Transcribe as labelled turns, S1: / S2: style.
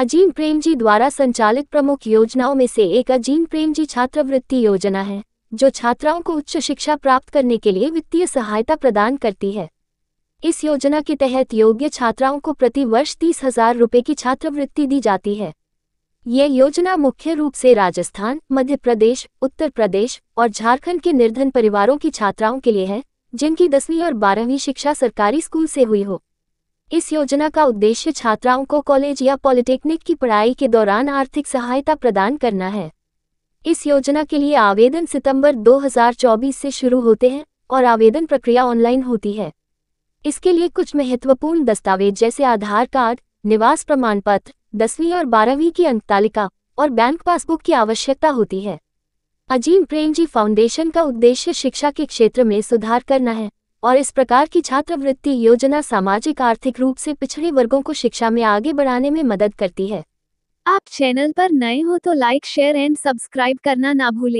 S1: अजीम प्रेमजी द्वारा संचालित प्रमुख योजनाओं में से एक अजीम प्रेमजी छात्रवृत्ति योजना है जो छात्राओं को उच्च शिक्षा प्राप्त करने के लिए वित्तीय सहायता प्रदान करती है इस योजना के तहत योग्य छात्राओं को प्रति वर्ष तीस हजार रुपये की छात्रवृत्ति दी जाती है ये योजना मुख्य रूप से राजस्थान मध्य प्रदेश उत्तर प्रदेश और झारखंड के निर्धन परिवारों की छात्राओं के लिए है जिनकी दसवीं और बारहवीं शिक्षा सरकारी स्कूल से हुई हो इस योजना का उद्देश्य छात्राओं को कॉलेज या पॉलिटेक्निक की पढ़ाई के दौरान आर्थिक सहायता प्रदान करना है इस योजना के लिए आवेदन सितंबर 2024 से शुरू होते हैं और आवेदन प्रक्रिया ऑनलाइन होती है इसके लिए कुछ महत्वपूर्ण दस्तावेज जैसे आधार कार्ड निवास प्रमाण पत्र दसवीं और बारहवीं की अंक तालिका और बैंक पासबुक की आवश्यकता होती है अजीम प्रेमजी फाउंडेशन का उद्देश्य शिक्षा के क्षेत्र में सुधार करना है और इस प्रकार की छात्रवृत्ति योजना सामाजिक आर्थिक रूप से पिछड़े वर्गों को शिक्षा में आगे बढ़ाने में मदद करती है आप चैनल पर नए हो तो लाइक शेयर एंड सब्सक्राइब करना ना भूलें